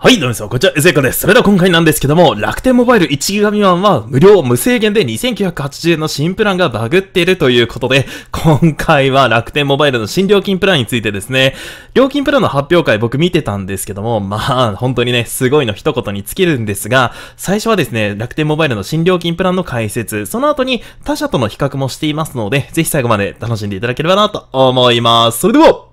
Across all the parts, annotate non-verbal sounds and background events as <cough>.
はい、どうもさん、こんにちは、エゼコです。それでは今回なんですけども、楽天モバイル 1GB 版は無料無制限で2980円の新プランがバグっているということで、今回は楽天モバイルの新料金プランについてですね、料金プランの発表会僕見てたんですけども、まあ、本当にね、すごいの一言に尽きるんですが、最初はですね、楽天モバイルの新料金プランの解説、その後に他社との比較もしていますので、ぜひ最後まで楽しんでいただければなと思います。それでは、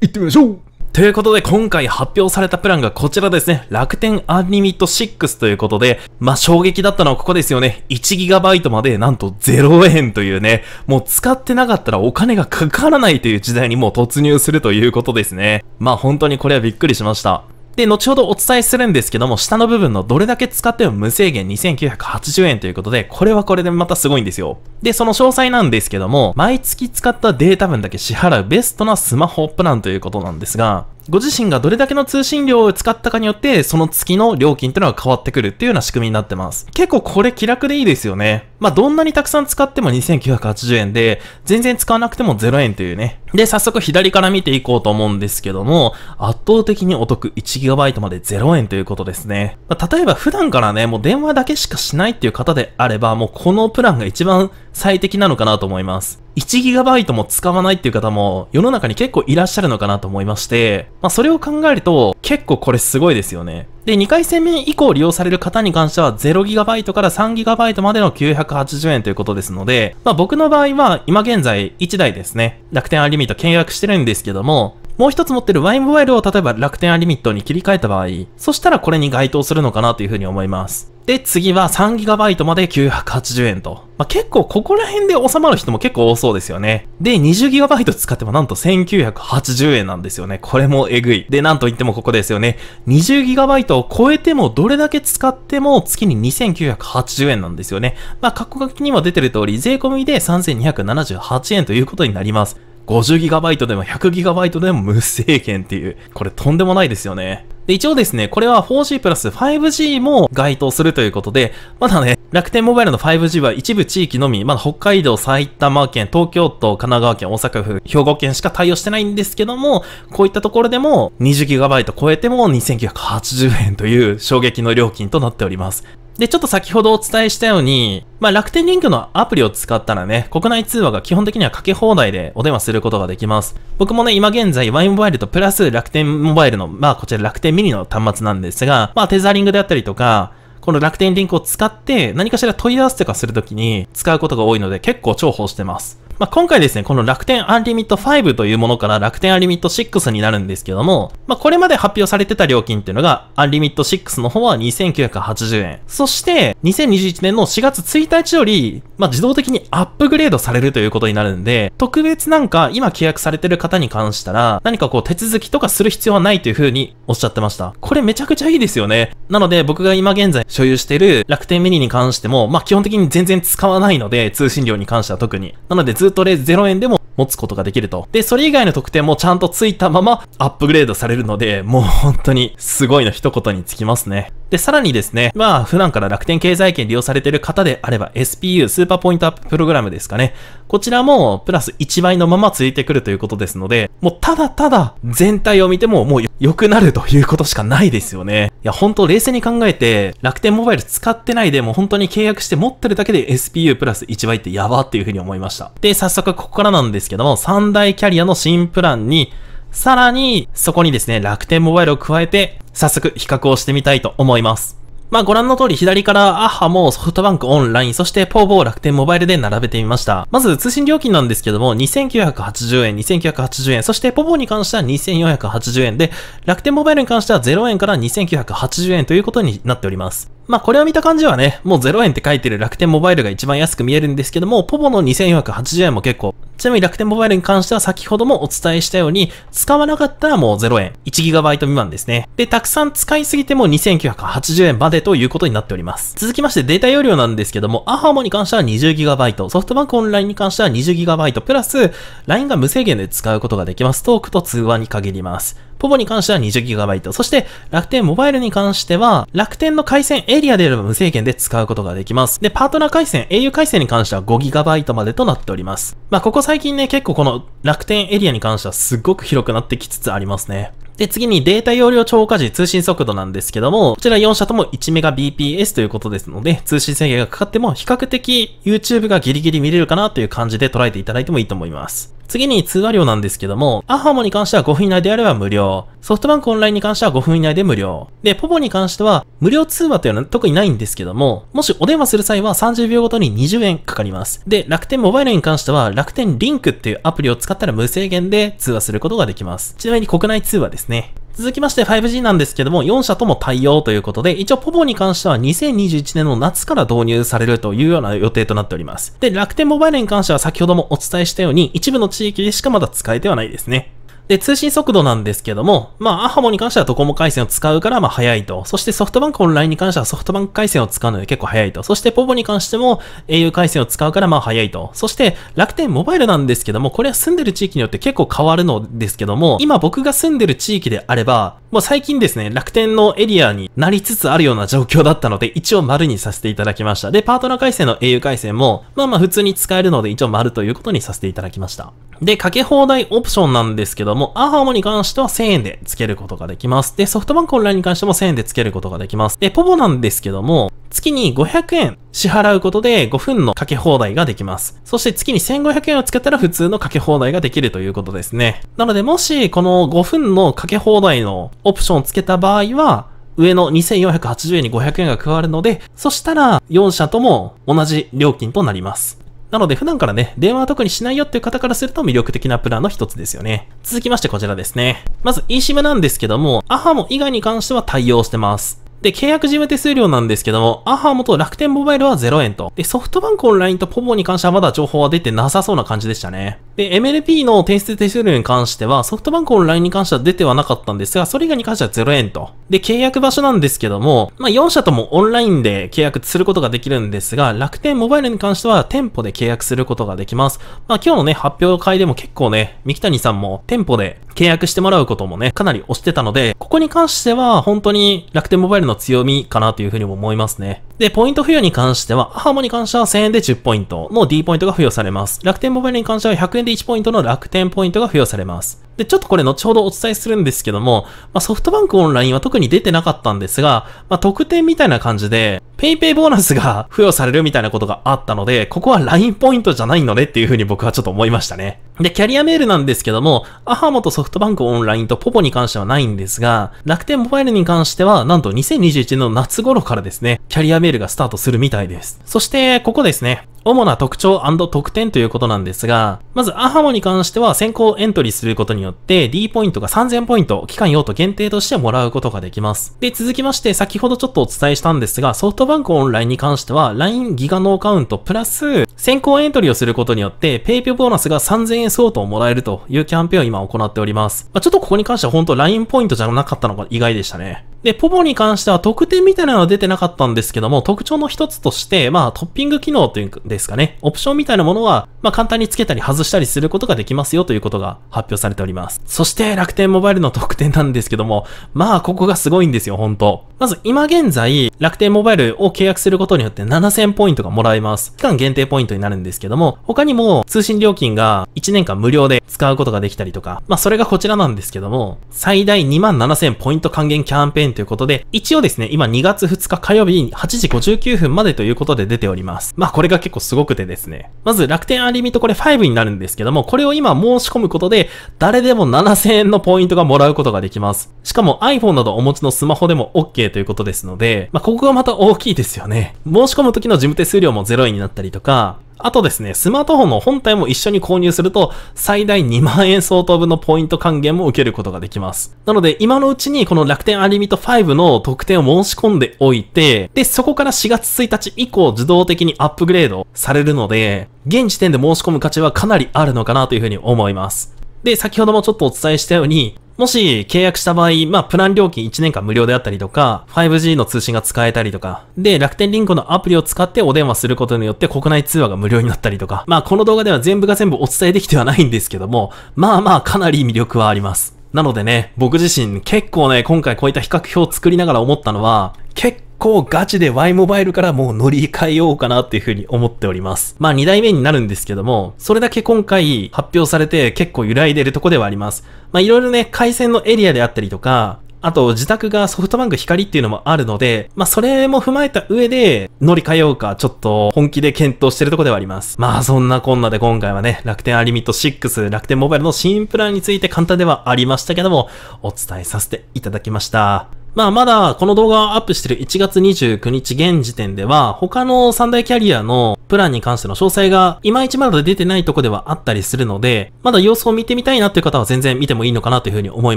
行ってみましょうということで今回発表されたプランがこちらですね。楽天アンリミット6ということで、まあ、衝撃だったのはここですよね。1GB までなんと0円というね、もう使ってなかったらお金がかからないという時代にもう突入するということですね。まあ、本当にこれはびっくりしました。で、後ほどお伝えするんですけども、下の部分のどれだけ使っても無制限2980円ということで、これはこれでまたすごいんですよ。で、その詳細なんですけども、毎月使ったデータ分だけ支払うベストなスマホプランということなんですが、ご自身がどれだけの通信量を使ったかによって、その月の料金ってのが変わってくるっていうような仕組みになってます。結構これ気楽でいいですよね。まあ、どんなにたくさん使っても2980円で、全然使わなくても0円というね。で、早速左から見ていこうと思うんですけども、圧倒的にお得 1GB まで0円ということですね。まあ、例えば普段からね、もう電話だけしかしないっていう方であれば、もうこのプランが一番最適なのかなと思います。1GB も使わないっていう方も世の中に結構いらっしゃるのかなと思いまして、まあそれを考えると結構これすごいですよね。で、2回戦目以降利用される方に関しては 0GB から 3GB までの980円ということですので、まあ僕の場合は今現在1台ですね、楽天アンリミット契約してるんですけども、もう一つ持ってる Y モバイルを例えば楽天アンリミットに切り替えた場合、そしたらこれに該当するのかなというふうに思います。で、次は 3GB まで980円と。まあ、結構ここら辺で収まる人も結構多そうですよね。で、20GB 使ってもなんと1980円なんですよね。これもえぐい。で、なんといってもここですよね。20GB を超えてもどれだけ使っても月に2980円なんですよね。まあ、格好書きにも出てる通り、税込みで3278円ということになります。50GB でも 100GB でも無制限っていう。これとんでもないですよね。で、一応ですね、これは 4G プラス 5G も該当するということで、まだね、楽天モバイルの 5G は一部地域のみ、まだ北海道、埼玉県、東京都、神奈川県、大阪府、兵庫県しか対応してないんですけども、こういったところでも 20GB 超えても2980円という衝撃の料金となっております。で、ちょっと先ほどお伝えしたように、まあ、楽天リンクのアプリを使ったらね、国内通話が基本的にはかけ放題でお電話することができます。僕もね、今現在、ワイモバイルとプラス楽天モバイルの、まあ、こちら楽天ミニの端末なんですが、まあ、テザリングであったりとか、この楽天リンクを使って何かしら問い合わせとかするときに使うことが多いので結構重宝してます。まあ、今回ですね、この楽天アンリミット5というものから楽天アンリミット6になるんですけども、まあ、これまで発表されてた料金っていうのが、アンリミット6の方は2980円。そして、2021年の4月1日より、まあ、自動的にアップグレードされるということになるんで、特別なんか今契約されてる方に関したら、何かこう手続きとかする必要はないという風におっしゃってました。これめちゃくちゃいいですよね。なので僕が今現在所有している楽天ミニに関しても、まあ、基本的に全然使わないので、通信料に関しては特に。なのでずっ2トレ0円でも持つことができると。で、それ以外の特典もちゃんとついたままアップグレードされるので、もう本当にすごいの一言につきますね。で、さらにですね、まあ、普段から楽天経済圏利用されている方であれば、SPU、スーパーポイントアッププログラムですかね。こちらも、プラス1倍のままついてくるということですので、もうただただ全体を見てももう良くなるということしかないですよね。いや、本当冷静に考えて、楽天モバイル使ってないでも本当に契約して持ってるだけで SPU プラス1倍ってやばっていうふうに思いました。で、早速ここからなんですけども、3大キャリアの新プランに、さらに、そこにですね、楽天モバイルを加えて、早速比較をしてみたいと思います。まあご覧の通り左からアハもソフトバンクオンライン、そしてポーボー楽天モバイルで並べてみました。まず通信料金なんですけども、2980円、2980円、そしてポーボーに関しては2480円で、楽天モバイルに関しては0円から2980円ということになっております。まあこれを見た感じはね、もう0円って書いてる楽天モバイルが一番安く見えるんですけども、ポポの2480円も結構。ちなみに楽天モバイルに関しては先ほどもお伝えしたように、使わなかったらもう0円。1GB 未満ですね。で、たくさん使いすぎても2980円までということになっております。続きましてデータ容量なんですけども、アハモに関しては 20GB、ソフトバンクオンラインに関しては 20GB、プラス、LINE が無制限で使うことができます。トークと通話に限ります。ポポに関しては 20GB。そして、楽天モバイルに関しては、楽天の回線エリアであれば無制限で使うことができます。で、パートナー回線、au 回線に関しては 5GB までとなっております。まあ、ここ最近ね、結構この楽天エリアに関してはすっごく広くなってきつつありますね。で、次にデータ容量超過時通信速度なんですけども、こちら4社とも 1Mbps ということですので、通信制限がかかっても比較的 YouTube がギリギリ見れるかなという感じで捉えていただいてもいいと思います。次に通話料なんですけども、アハモに関しては5分以内であれば無料。ソフトバンクオンラインに関しては5分以内で無料。で、ポポに関しては無料通話というのは特にないんですけども、もしお電話する際は30秒ごとに20円かかります。で、楽天モバイルに関しては楽天リンクっていうアプリを使ったら無制限で通話することができます。ちなみに国内通話ですね。続きまして 5G なんですけども、4社とも対応ということで、一応 POVO に関しては2021年の夏から導入されるというような予定となっております。で、楽天モバイルに関しては先ほどもお伝えしたように、一部の地域でしかまだ使えてはないですね。で、通信速度なんですけども、まあ、アハモに関してはドコモ回線を使うから、まあ、早いと。そしてソフトバンクオンラインに関してはソフトバンク回線を使うので結構早いと。そして、ポボに関しても au 回線を使うから、まあ、早いと。そして、楽天モバイルなんですけども、これは住んでる地域によって結構変わるのですけども、今僕が住んでる地域であれば、もう最近ですね、楽天のエリアになりつつあるような状況だったので、一応丸にさせていただきました。で、パートナー回線の au 回線も、まあまあ普通に使えるので、一応丸ということにさせていただきました。で、かけ放題オプションなんですけども、アハモに関しては1000円で付けることができます。で、ソフトバンクオンラインに関しても1000円で付けることができます。で、ポボなんですけども、月に500円支払うことで5分のかけ放題ができます。そして月に1500円をつけたら普通のかけ放題ができるということですね。なのでもしこの5分のかけ放題のオプションをつけた場合は、上の2480円に500円が加わるので、そしたら4社とも同じ料金となります。なので普段からね、電話は特にしないよっていう方からすると魅力的なプランの一つですよね。続きましてこちらですね。まず eSIM なんですけども、アハモ以外に関しては対応してます。で、契約事務手数料なんですけども、アハモと楽天モバイルは0円と。で、ソフトバンクオンラインとポボに関してはまだ情報は出てなさそうな感じでしたね。で、MLP の転出手数料に関しては、ソフトバンクオンラインに関しては出てはなかったんですが、それ以外に関しては0円と。で、契約場所なんですけども、まあ、4社ともオンラインで契約することができるんですが、楽天モバイルに関しては店舗で契約することができます。まあ、今日のね、発表会でも結構ね、三木谷さんも店舗で契約してもらうこともね、かなり押してたので、ここに関しては本当に楽天モバイルの強みかなというふうにも思いますね。で、ポイント付与に関しては、ハーモに関しては1000円で10ポイントの D ポイントが付与されます。楽天モバイルに関しては100円で1ポイントの楽天ポイントが付与されます。で、ちょっとこれ後ほどお伝えするんですけども、まあ、ソフトバンクオンラインは特に出てなかったんですが、まあ、特典みたいな感じで、PayPay ボーナスが <laughs> 付与されるみたいなことがあったので、ここは LINE ポイントじゃないのねっていうふうに僕はちょっと思いましたね。で、キャリアメールなんですけども、アハモとソフトバンクオンラインとポポに関してはないんですが、楽天モバイルに関しては、なんと2021年の夏頃からですね、キャリアメールがスタートするみたいです。そして、ここですね、主な特徴特典ということなんですが、まずアハモに関しては先行エントリーすることによって D ポイントが3000ポイント、期間用途限定としてもらうことができます。で、続きまして先ほどちょっとお伝えしたんですが、ソフトバンクオンラインに関しては LINE ギガノーカウントプラス先行エントリーをすることによってペイペ p ボーナスが3000円相当もらえるというキャンペーンを今行っております。まあ、ちょっとここに関しては本当 LINE ポイントじゃなかったのが意外でしたね。で、ポポに関しては特典みたいなのは出てなかったんですけども、特徴の一つとして、まあトッピング機能というんですかね、オプションみたいなものは、まあ簡単につけたり外したりすることができますよということが発表されております。そして楽天モバイルの特典なんですけども、まあここがすごいんですよ、本当まず今現在、楽天モバイルを契約することによって7000ポイントがもらえます。期間限定ポイントになるんですけども、他にも通信料金が1年間無料で使うことができたりとか、まあそれがこちらなんですけども、最大27000ポイント還元キャンペーンということで、一応ですね、今2月2日火曜日8時59分までということで出ております。まあこれが結構すごくてですね。まず楽天アリミットこれ5になるんですけども、これを今申し込むことで、誰でも7000円のポイントがもらうことができます。しかも iPhone などお持ちのスマホでも OK ということですので、まあ、ここがまた大きいですよね。申し込む時の事務手数料も0円になったりとか、あとですね、スマートフォンの本体も一緒に購入すると、最大2万円相当分のポイント還元も受けることができます。なので、今のうちにこの楽天アリミット5の特典を申し込んでおいて、で、そこから4月1日以降自動的にアップグレードされるので、現時点で申し込む価値はかなりあるのかなというふうに思います。で、先ほどもちょっとお伝えしたように、もし契約した場合、まあ、プラン料金1年間無料であったりとか、5G の通信が使えたりとか、で、楽天リンクのアプリを使ってお電話することによって国内通話が無料になったりとか、まあ、この動画では全部が全部お伝えできてはないんですけども、まあまあ、かなり魅力はあります。なのでね、僕自身結構ね、今回こういった比較表を作りながら思ったのは、結構ガチで Y モバイルからもう乗り換えようかなっていうふうに思っております。まあ2代目になるんですけども、それだけ今回発表されて結構揺らいでるとこではあります。まあいろいろね、回線のエリアであったりとか、あと、自宅がソフトバンク光っていうのもあるので、まあ、それも踏まえた上で、乗り換えようか、ちょっと本気で検討してるとこではあります。まあ、そんなこんなで今回はね、楽天アリミット6、楽天モバイルの新プランについて簡単ではありましたけども、お伝えさせていただきました。まあまだこの動画をアップしてる1月29日現時点では他の三大キャリアのプランに関しての詳細がいまいちまだ出てないとこではあったりするのでまだ様子を見てみたいなっていう方は全然見てもいいのかなというふうに思い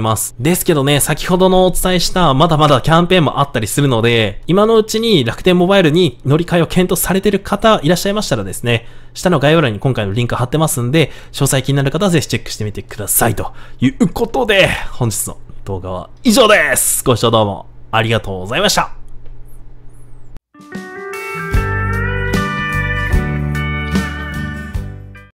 ます。ですけどね、先ほどのお伝えしたまだまだキャンペーンもあったりするので今のうちに楽天モバイルに乗り換えを検討されてる方いらっしゃいましたらですね下の概要欄に今回のリンク貼ってますんで詳細気になる方はぜひチェックしてみてくださいということで本日の動画は以上ですご視聴どうもありがとうございました